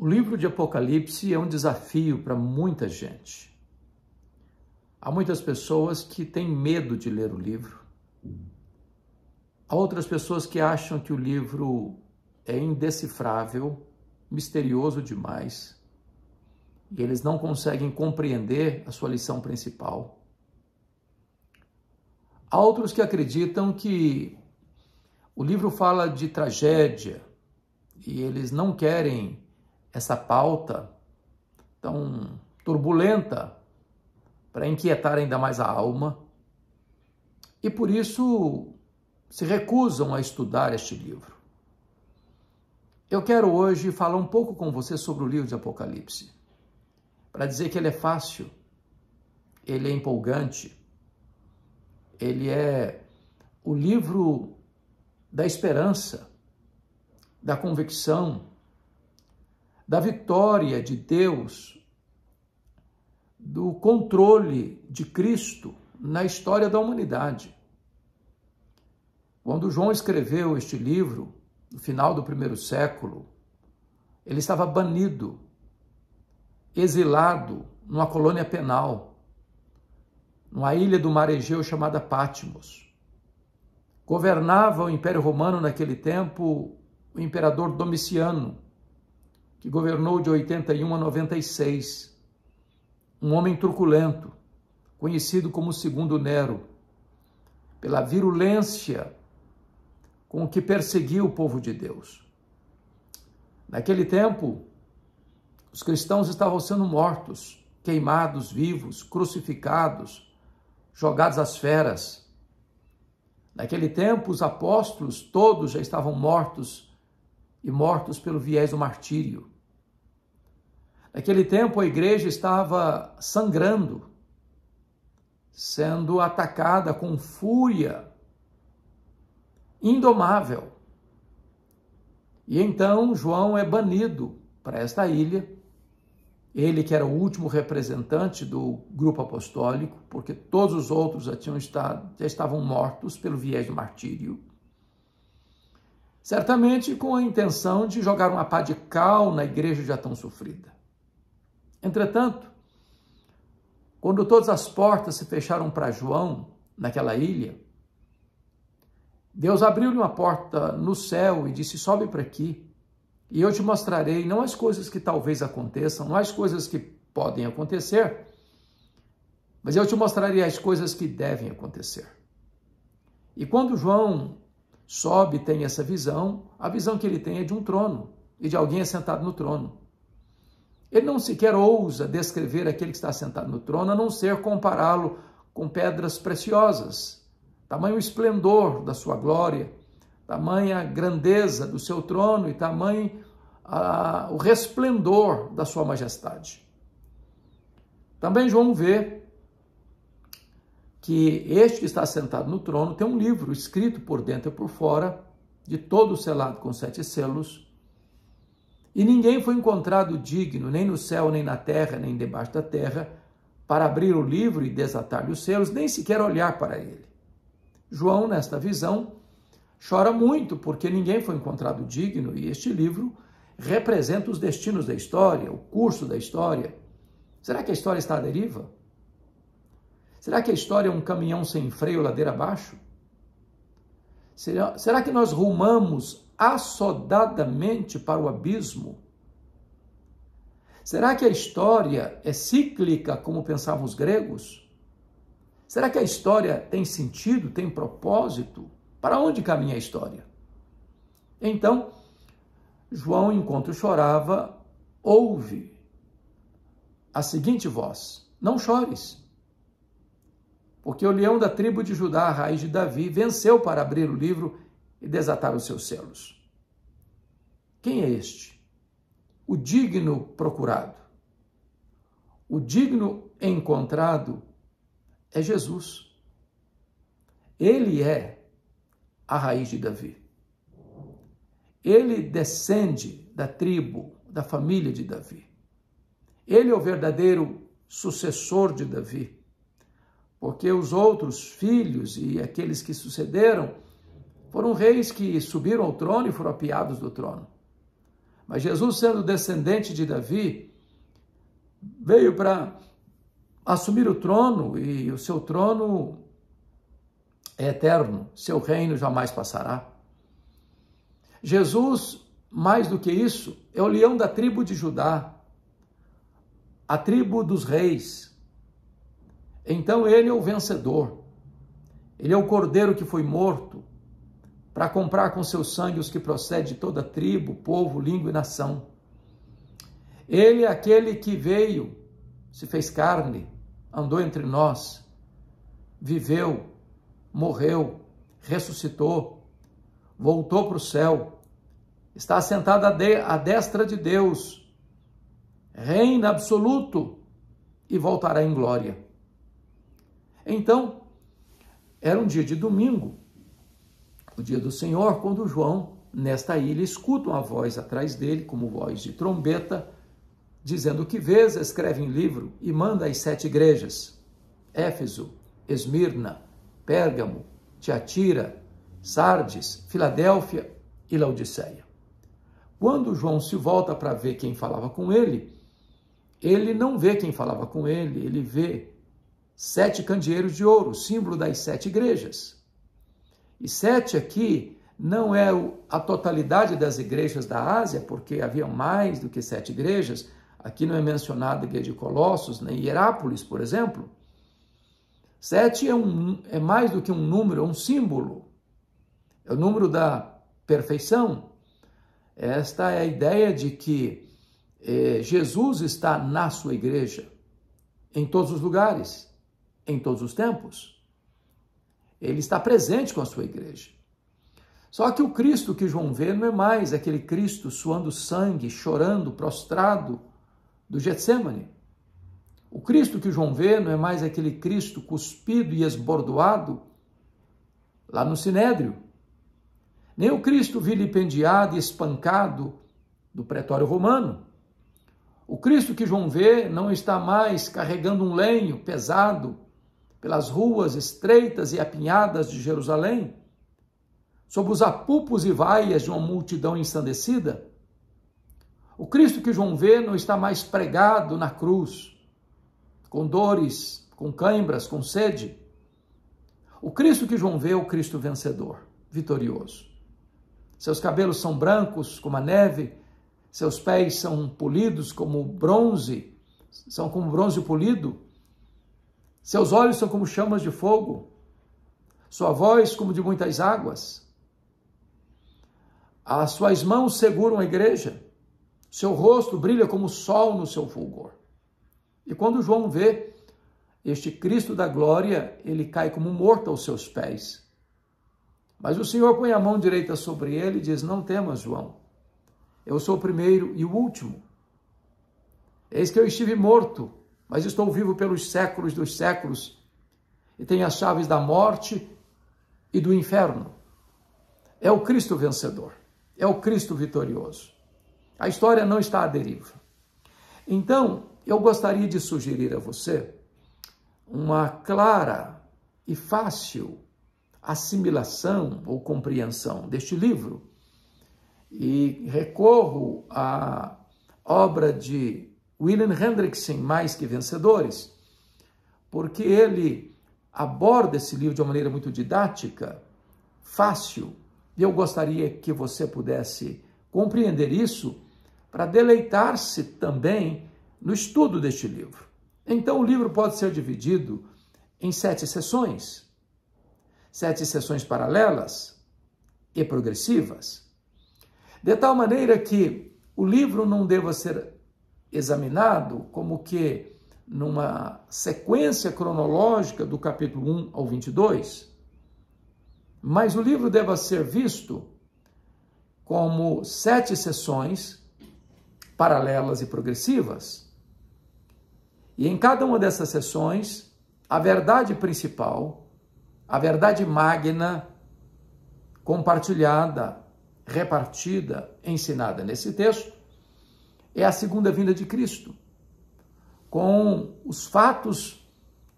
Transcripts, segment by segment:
O livro de Apocalipse é um desafio para muita gente. Há muitas pessoas que têm medo de ler o livro. Há outras pessoas que acham que o livro é indecifrável, misterioso demais, e eles não conseguem compreender a sua lição principal. Há outros que acreditam que o livro fala de tragédia e eles não querem essa pauta tão turbulenta para inquietar ainda mais a alma e por isso se recusam a estudar este livro. Eu quero hoje falar um pouco com você sobre o livro de Apocalipse, para dizer que ele é fácil, ele é empolgante, ele é o livro da esperança, da convicção, da vitória de Deus, do controle de Cristo na história da humanidade. Quando João escreveu este livro, no final do primeiro século, ele estava banido, exilado numa colônia penal, numa ilha do mar Egeu chamada Patmos. Governava o Império Romano naquele tempo o imperador Domiciano, que governou de 81 a 96. Um homem truculento, conhecido como Segundo Nero, pela virulência com que perseguiu o povo de Deus. Naquele tempo, os cristãos estavam sendo mortos, queimados vivos, crucificados, jogados às feras. Naquele tempo, os apóstolos todos já estavam mortos e mortos pelo viés do martírio. Naquele tempo a igreja estava sangrando, sendo atacada com fúria indomável. E então João é banido para esta ilha. Ele, que era o último representante do grupo apostólico, porque todos os outros já, tinham estado, já estavam mortos pelo viés do martírio certamente com a intenção de jogar uma pá de cal na igreja já tão sofrida. Entretanto, quando todas as portas se fecharam para João, naquela ilha, Deus abriu-lhe uma porta no céu e disse: Sobe para aqui, e eu te mostrarei não as coisas que talvez aconteçam, não as coisas que podem acontecer, mas eu te mostrarei as coisas que devem acontecer. E quando João Sobe tem essa visão, a visão que ele tem é de um trono e de alguém sentado no trono. Ele não sequer ousa descrever aquele que está sentado no trono, a não ser compará-lo com pedras preciosas. Tamanho esplendor da sua glória, tamanha grandeza do seu trono e tamanho ah, o resplendor da sua majestade. Também João vê que este que está sentado no trono tem um livro escrito por dentro e por fora, de todo selado com sete selos. E ninguém foi encontrado digno, nem no céu, nem na terra, nem debaixo da terra, para abrir o livro e desatar-lhe os selos, nem sequer olhar para ele. João, nesta visão, chora muito porque ninguém foi encontrado digno e este livro representa os destinos da história, o curso da história. Será que a história está à deriva? Será que a história é um caminhão sem freio ladeira abaixo? Será, será que nós rumamos assodadamente para o abismo? Será que a história é cíclica, como pensavam os gregos? Será que a história tem sentido, tem propósito? Para onde caminha a história? Então, João, enquanto chorava, ouve a seguinte voz: Não chores porque o leão da tribo de Judá, raiz de Davi, venceu para abrir o livro e desatar os seus selos. Quem é este? O digno procurado. O digno encontrado é Jesus. Ele é a raiz de Davi. Ele descende da tribo, da família de Davi. Ele é o verdadeiro sucessor de Davi porque os outros filhos e aqueles que sucederam foram reis que subiram ao trono e foram apiados do trono. Mas Jesus, sendo descendente de Davi, veio para assumir o trono e o seu trono é eterno, seu reino jamais passará. Jesus, mais do que isso, é o leão da tribo de Judá, a tribo dos reis, então ele é o vencedor. Ele é o cordeiro que foi morto para comprar com seu sangue os que procede de toda tribo, povo, língua e nação. Ele é aquele que veio, se fez carne, andou entre nós, viveu, morreu, ressuscitou, voltou para o céu, está sentado à destra de Deus, reina absoluto e voltará em glória. Então, era um dia de domingo, o dia do Senhor, quando João, nesta ilha, escuta uma voz atrás dele, como voz de trombeta, dizendo: que vês, escreve em livro e manda às sete igrejas: Éfeso, Esmirna, Pérgamo, Tiatira, Sardes, Filadélfia e Laodiceia. Quando João se volta para ver quem falava com ele, ele não vê quem falava com ele, ele vê sete candeeiros de ouro, símbolo das sete igrejas. E sete aqui não é a totalidade das igrejas da Ásia, porque havia mais do que sete igrejas. Aqui não é mencionada a igreja de Colossos, nem Hierápolis, por exemplo. Sete é, um, é mais do que um número, é um símbolo. É o número da perfeição. Esta é a ideia de que eh, Jesus está na sua igreja, em todos os lugares em todos os tempos. Ele está presente com a sua igreja. Só que o Cristo que João vê não é mais aquele Cristo suando sangue, chorando, prostrado do Getsemane. O Cristo que João vê não é mais aquele Cristo cuspido e esbordoado lá no Sinédrio. Nem o Cristo vilipendiado e espancado do pretório romano. O Cristo que João vê não está mais carregando um lenho pesado pelas ruas estreitas e apinhadas de Jerusalém, sob os apupos e vaias de uma multidão ensandecida, o Cristo que João vê não está mais pregado na cruz, com dores, com cãibras, com sede. O Cristo que João vê é o Cristo vencedor, vitorioso. Seus cabelos são brancos como a neve, seus pés são polidos como bronze, são como bronze polido, seus olhos são como chamas de fogo, sua voz como de muitas águas. As suas mãos seguram a igreja, seu rosto brilha como o sol no seu fulgor. E quando João vê este Cristo da glória, ele cai como morto aos seus pés. Mas o Senhor põe a mão direita sobre ele e diz: Não temas, João. Eu sou o primeiro e o último. Eis que eu estive morto mas estou vivo pelos séculos dos séculos e tenho as chaves da morte e do inferno. É o Cristo vencedor, é o Cristo vitorioso. A história não está à deriva. Então, eu gostaria de sugerir a você uma clara e fácil assimilação ou compreensão deste livro. E recorro à obra de William Hendrickson mais que vencedores, porque ele aborda esse livro de uma maneira muito didática, fácil, e eu gostaria que você pudesse compreender isso para deleitar-se também no estudo deste livro. Então, o livro pode ser dividido em sete sessões, sete sessões paralelas e progressivas, de tal maneira que o livro não deva ser examinado como que numa sequência cronológica do capítulo 1 ao 22, mas o livro deva ser visto como sete sessões paralelas e progressivas. E em cada uma dessas sessões, a verdade principal, a verdade magna, compartilhada, repartida, ensinada nesse texto, é a segunda vinda de Cristo, com os fatos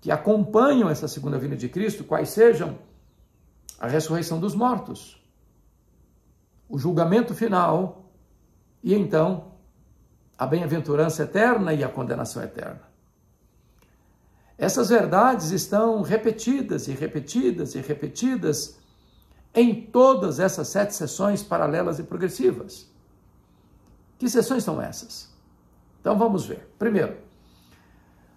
que acompanham essa segunda vinda de Cristo, quais sejam a ressurreição dos mortos, o julgamento final e então a bem-aventurança eterna e a condenação eterna. Essas verdades estão repetidas e repetidas e repetidas em todas essas sete sessões paralelas e progressivas. Que sessões são essas? Então vamos ver. Primeiro,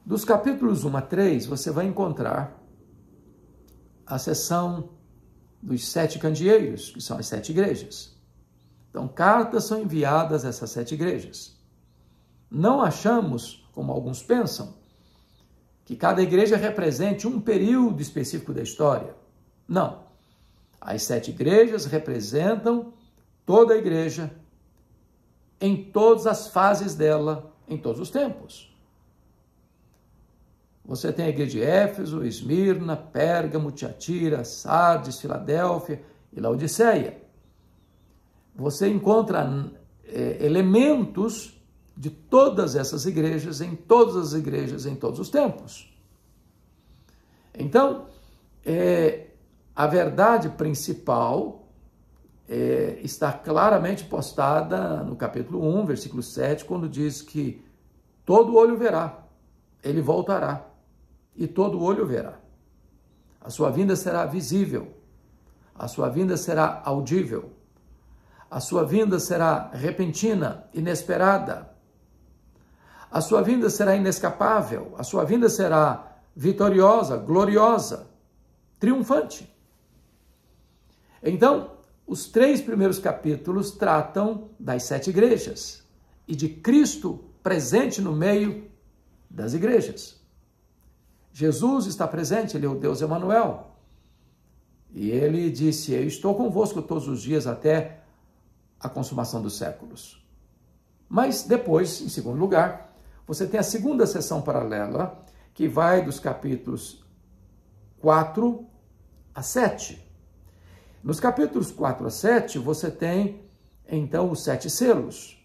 dos capítulos 1 a 3, você vai encontrar a sessão dos sete candeeiros, que são as sete igrejas. Então, cartas são enviadas a essas sete igrejas. Não achamos, como alguns pensam, que cada igreja represente um período específico da história. Não. As sete igrejas representam toda a igreja em todas as fases dela, em todos os tempos. Você tem a igreja de Éfeso, Esmirna, Pérgamo, Tiatira, Sardes, Filadélfia e Laodiceia. Você encontra é, elementos de todas essas igrejas, em todas as igrejas, em todos os tempos. Então, é, a verdade principal é, está claramente postada no capítulo 1, versículo 7, quando diz que todo olho verá, ele voltará, e todo olho verá. A sua vinda será visível, a sua vinda será audível, a sua vinda será repentina, inesperada, a sua vinda será inescapável, a sua vinda será vitoriosa, gloriosa, triunfante. Então, os três primeiros capítulos tratam das sete igrejas e de Cristo presente no meio das igrejas. Jesus está presente, ele é o Deus Emanuel. E ele disse: Eu estou convosco todos os dias até a consumação dos séculos. Mas depois, em segundo lugar, você tem a segunda sessão paralela, que vai dos capítulos 4 a 7. Nos capítulos 4 a 7, você tem então os sete selos.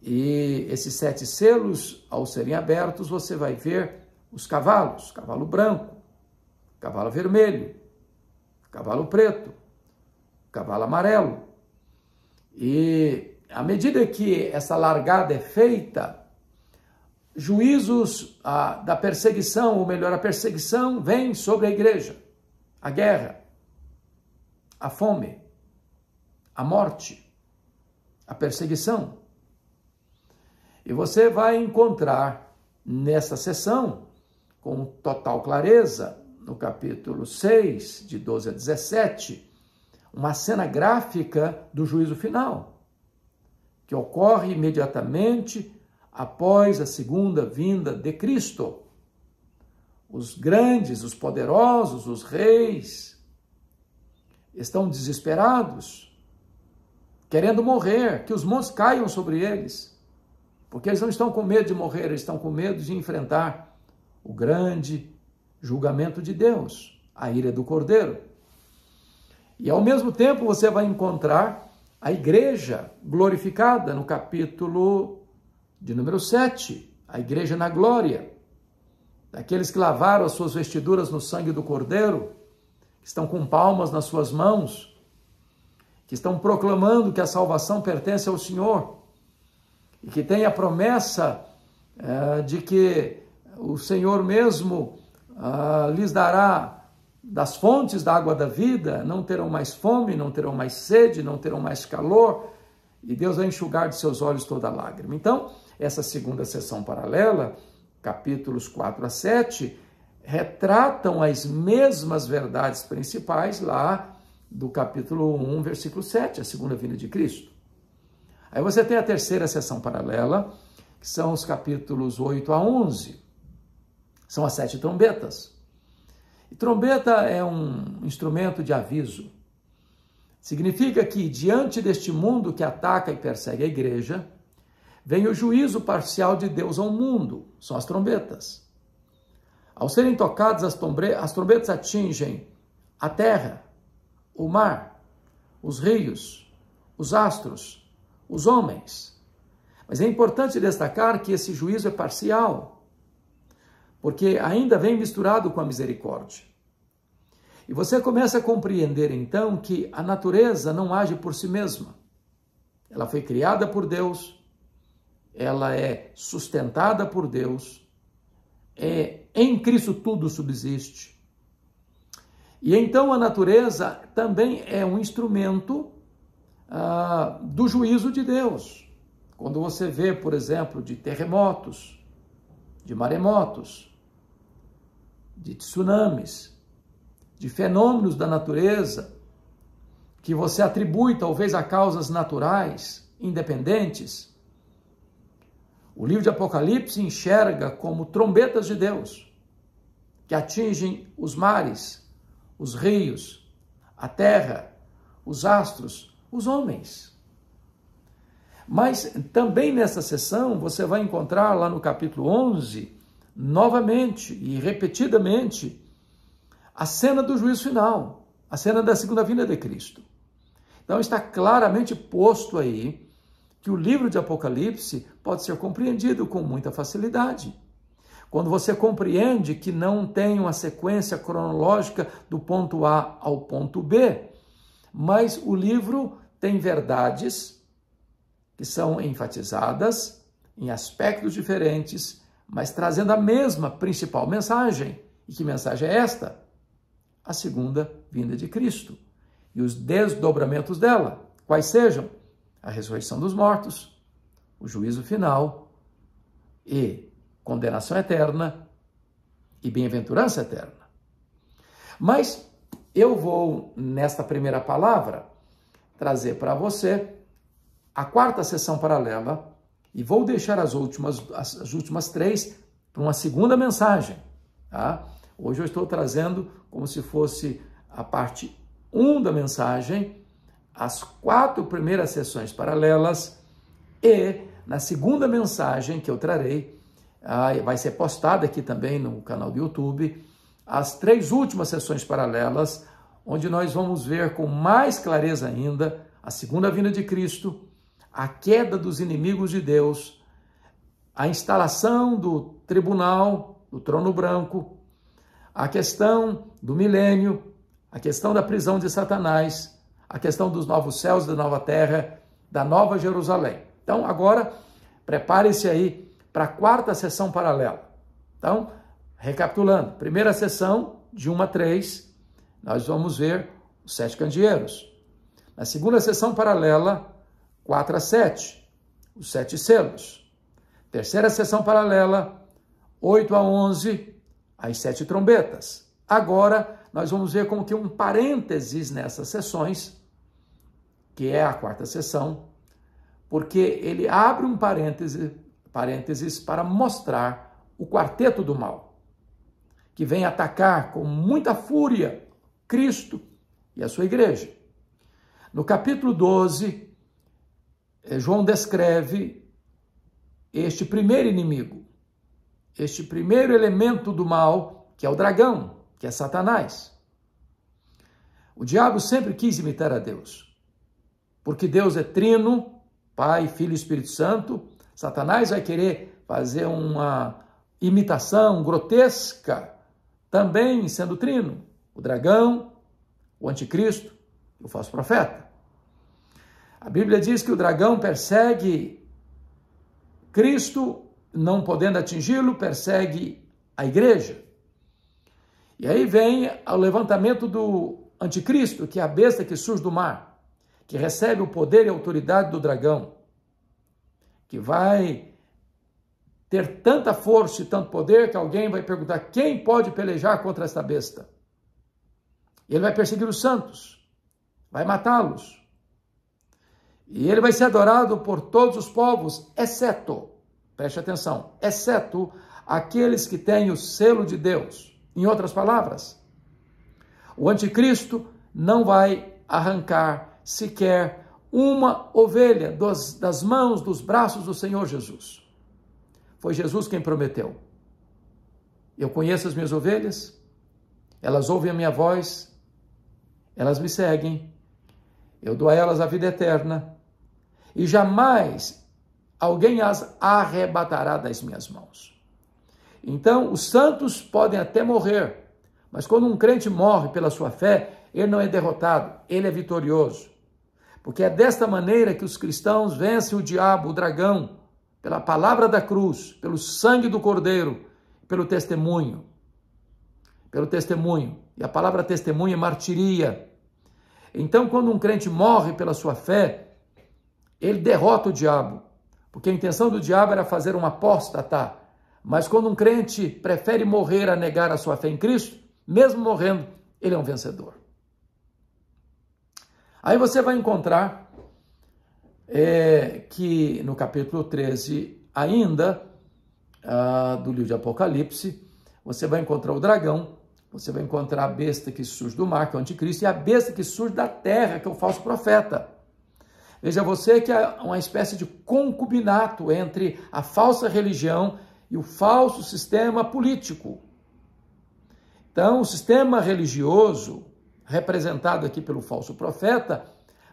E esses sete selos, ao serem abertos, você vai ver os cavalos: cavalo branco, cavalo vermelho, cavalo preto, cavalo amarelo. E à medida que essa largada é feita, juízos ah, da perseguição, ou melhor, a perseguição vem sobre a igreja, a guerra a fome, a morte, a perseguição. E você vai encontrar nessa sessão, com total clareza, no capítulo 6, de 12 a 17, uma cena gráfica do juízo final, que ocorre imediatamente após a segunda vinda de Cristo. Os grandes, os poderosos, os reis, estão desesperados, querendo morrer, que os montes caiam sobre eles, porque eles não estão com medo de morrer, eles estão com medo de enfrentar o grande julgamento de Deus, a ira do Cordeiro. E ao mesmo tempo você vai encontrar a igreja glorificada no capítulo de número 7, a igreja na glória, daqueles que lavaram as suas vestiduras no sangue do Cordeiro que estão com palmas nas suas mãos, que estão proclamando que a salvação pertence ao Senhor e que tem a promessa eh, de que o Senhor mesmo ah, lhes dará das fontes da água da vida, não terão mais fome, não terão mais sede, não terão mais calor, e Deus vai enxugar de seus olhos toda lágrima. Então, essa segunda sessão paralela, capítulos 4 a 7, retratam as mesmas verdades principais lá do capítulo 1, versículo 7, a segunda vinda de Cristo. Aí você tem a terceira seção paralela, que são os capítulos 8 a 11. São as sete trombetas. E trombeta é um instrumento de aviso. Significa que, diante deste mundo que ataca e persegue a igreja, vem o juízo parcial de Deus ao mundo. São as trombetas. Ao serem tocadas, as, tombre, as trombetas atingem a terra, o mar, os rios, os astros, os homens. Mas é importante destacar que esse juízo é parcial, porque ainda vem misturado com a misericórdia. E você começa a compreender então que a natureza não age por si mesma. Ela foi criada por Deus, ela é sustentada por Deus, é em Cristo tudo subsiste. E então a natureza também é um instrumento ah, do juízo de Deus. Quando você vê, por exemplo, de terremotos, de maremotos, de tsunamis, de fenômenos da natureza que você atribui talvez a causas naturais independentes, o livro de Apocalipse enxerga como trombetas de Deus que atingem os mares, os rios, a terra, os astros, os homens. Mas também nessa sessão você vai encontrar lá no capítulo 11, novamente e repetidamente, a cena do juízo final, a cena da segunda vinda de Cristo. Então está claramente posto aí que o livro de Apocalipse pode ser compreendido com muita facilidade. Quando você compreende que não tem uma sequência cronológica do ponto A ao ponto B, mas o livro tem verdades que são enfatizadas em aspectos diferentes, mas trazendo a mesma principal mensagem. E que mensagem é esta? A segunda vinda de Cristo e os desdobramentos dela, quais sejam a ressurreição dos mortos, o juízo final e condenação eterna e bem-aventurança eterna. Mas eu vou, nesta primeira palavra, trazer para você a quarta sessão paralela e vou deixar as últimas, as, últimas três para uma segunda mensagem. Tá? Hoje eu estou trazendo como se fosse a parte 1 um da mensagem, as quatro primeiras sessões paralelas e na segunda mensagem que eu trarei, ah, vai ser postada aqui também no canal do YouTube, as três últimas sessões paralelas, onde nós vamos ver com mais clareza ainda a segunda vinda de Cristo, a queda dos inimigos de Deus, a instalação do tribunal, do trono branco, a questão do milênio, a questão da prisão de Satanás, a questão dos novos céus, da nova terra, da nova Jerusalém. Então, agora, prepare-se aí para a quarta sessão paralela. Então, recapitulando, primeira sessão, de 1 a 3, nós vamos ver os sete candeeiros. Na segunda sessão paralela, 4 a 7, os sete selos. Terceira sessão paralela, 8 a 11, as sete trombetas. Agora, nós vamos ver como que um parênteses nessas sessões, que é a quarta sessão, porque ele abre um parêntese parênteses, para mostrar o quarteto do mal, que vem atacar com muita fúria Cristo e a sua igreja. No capítulo 12, eh, João descreve este primeiro inimigo, este primeiro elemento do mal, que é o dragão, que é Satanás. O diabo sempre quis imitar a Deus, porque Deus é trino, Pai, Filho e Espírito Santo, Satanás vai querer fazer uma imitação grotesca, também sendo trino, o dragão, o anticristo, o falso profeta. A Bíblia diz que o dragão persegue Cristo, não podendo atingi-lo, persegue a igreja. E aí vem o levantamento do anticristo, que é a besta que surge do mar, que recebe o poder e autoridade do dragão que vai ter tanta força e tanto poder que alguém vai perguntar quem pode pelejar contra esta besta. Ele vai perseguir os santos, vai matá-los. E ele vai ser adorado por todos os povos, exceto, preste atenção, exceto aqueles que têm o selo de Deus. Em outras palavras, o anticristo não vai arrancar sequer uma ovelha dos, das mãos, dos braços do Senhor Jesus. Foi Jesus quem prometeu. Eu conheço as minhas ovelhas, elas ouvem a minha voz, elas me seguem, eu dou a elas a vida eterna, e jamais alguém as arrebatará das minhas mãos. Então, os santos podem até morrer, mas quando um crente morre pela sua fé, ele não é derrotado, ele é vitorioso porque é desta maneira que os cristãos vencem o diabo, o dragão, pela palavra da cruz, pelo sangue do cordeiro, pelo testemunho. Pelo testemunho. E a palavra testemunho é martiria. Então, quando um crente morre pela sua fé, ele derrota o diabo, porque a intenção do diabo era fazer um apóstata. Mas quando um crente prefere morrer a negar a sua fé em Cristo, mesmo morrendo, ele é um vencedor. Aí você vai encontrar é, que no capítulo 13, ainda ah, do livro de Apocalipse, você vai encontrar o dragão, você vai encontrar a besta que surge do mar, que é o anticristo, e a besta que surge da terra, que é o falso profeta. Veja você que é uma espécie de concubinato entre a falsa religião e o falso sistema político. Então, o sistema religioso representado aqui pelo falso profeta,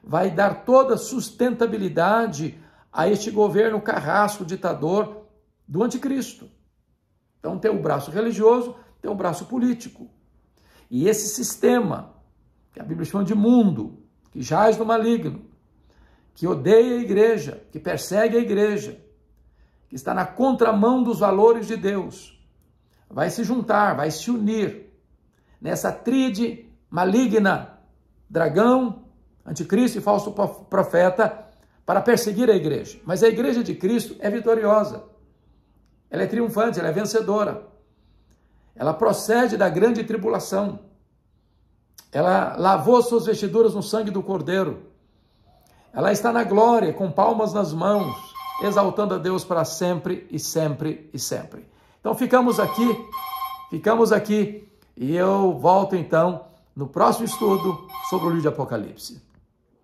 vai dar toda sustentabilidade a este governo carrasco ditador do anticristo. Então tem o braço religioso, tem o braço político. E esse sistema, que a Bíblia chama de mundo, que jaz no maligno, que odeia a igreja, que persegue a igreja, que está na contramão dos valores de Deus, vai se juntar, vai se unir nessa tríade maligna, dragão, anticristo e falso profeta, para perseguir a igreja. Mas a igreja de Cristo é vitoriosa, ela é triunfante, ela é vencedora. Ela procede da grande tribulação. Ela lavou suas vestiduras no sangue do Cordeiro. Ela está na glória, com palmas nas mãos, exaltando a Deus para sempre e sempre e sempre. Então ficamos aqui, ficamos aqui e eu volto então no próximo estudo sobre o livro de Apocalipse.